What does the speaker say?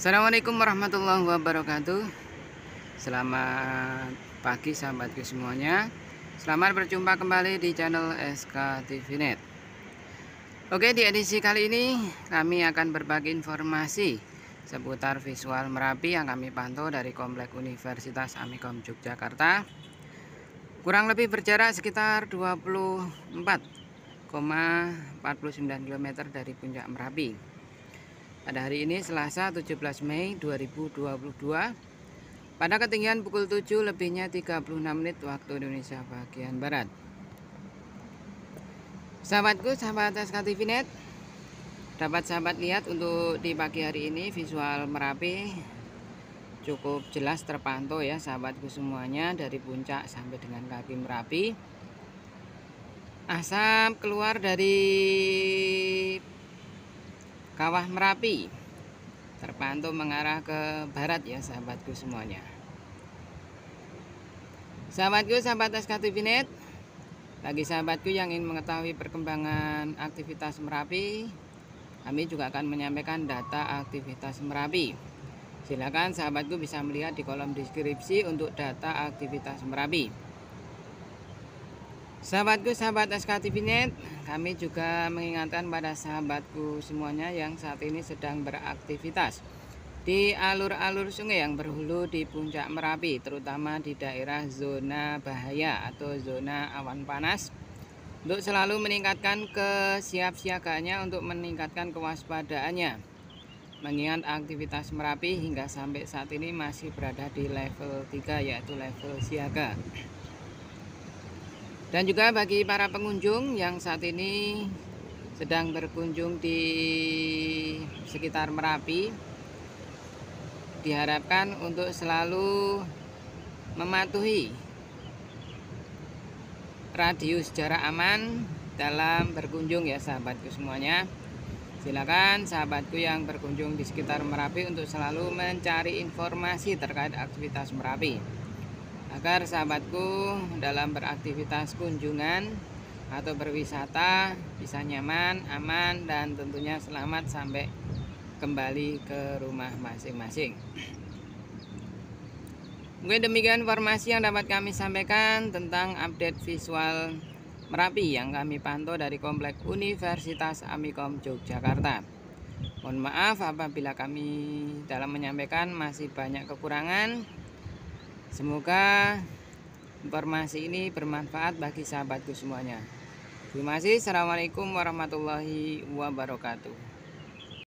Assalamualaikum warahmatullahi wabarakatuh Selamat pagi sahabatku semuanya Selamat berjumpa kembali di channel SK TVNet Oke di edisi kali ini kami akan berbagi informasi Seputar visual Merapi yang kami pantau dari Komplek Universitas Amikom Yogyakarta Kurang lebih berjarak sekitar 24,49 km dari puncak Merapi pada hari ini Selasa 17 Mei 2022 pada ketinggian pukul 7 lebihnya 36 menit waktu Indonesia bagian Barat. Sahabatku, sahabat SKTV Net, dapat sahabat lihat untuk di pagi hari ini visual Merapi cukup jelas terpantau ya sahabatku semuanya dari puncak sampai dengan kaki Merapi asap keluar dari Kawah Merapi terpantau mengarah ke barat ya sahabatku semuanya. Sahabatku, sahabat SKT Net bagi sahabatku yang ingin mengetahui perkembangan aktivitas Merapi, kami juga akan menyampaikan data aktivitas Merapi. Silakan sahabatku bisa melihat di kolom deskripsi untuk data aktivitas Merapi. Sahabatku, sahabat SKTV Net, kami juga mengingatkan pada sahabatku semuanya yang saat ini sedang beraktivitas di alur-alur sungai yang berhulu di puncak Merapi, terutama di daerah zona bahaya atau zona awan panas, untuk selalu meningkatkan kesiapsiagaannya untuk meningkatkan kewaspadaannya. Mengingat aktivitas Merapi hingga sampai saat ini masih berada di level 3 yaitu level siaga. Dan juga bagi para pengunjung yang saat ini sedang berkunjung di sekitar Merapi diharapkan untuk selalu mematuhi radius jarak aman dalam berkunjung ya sahabatku semuanya silakan sahabatku yang berkunjung di sekitar Merapi untuk selalu mencari informasi terkait aktivitas Merapi agar sahabatku dalam beraktivitas kunjungan atau berwisata bisa nyaman, aman dan tentunya selamat sampai kembali ke rumah masing-masing. Mungkin demikian informasi yang dapat kami sampaikan tentang update visual Merapi yang kami pantau dari Komplek Universitas Amikom Yogyakarta. Mohon maaf apabila kami dalam menyampaikan masih banyak kekurangan. Semoga informasi ini bermanfaat bagi sahabatku semuanya. Terima kasih. Assalamualaikum warahmatullahi wabarakatuh.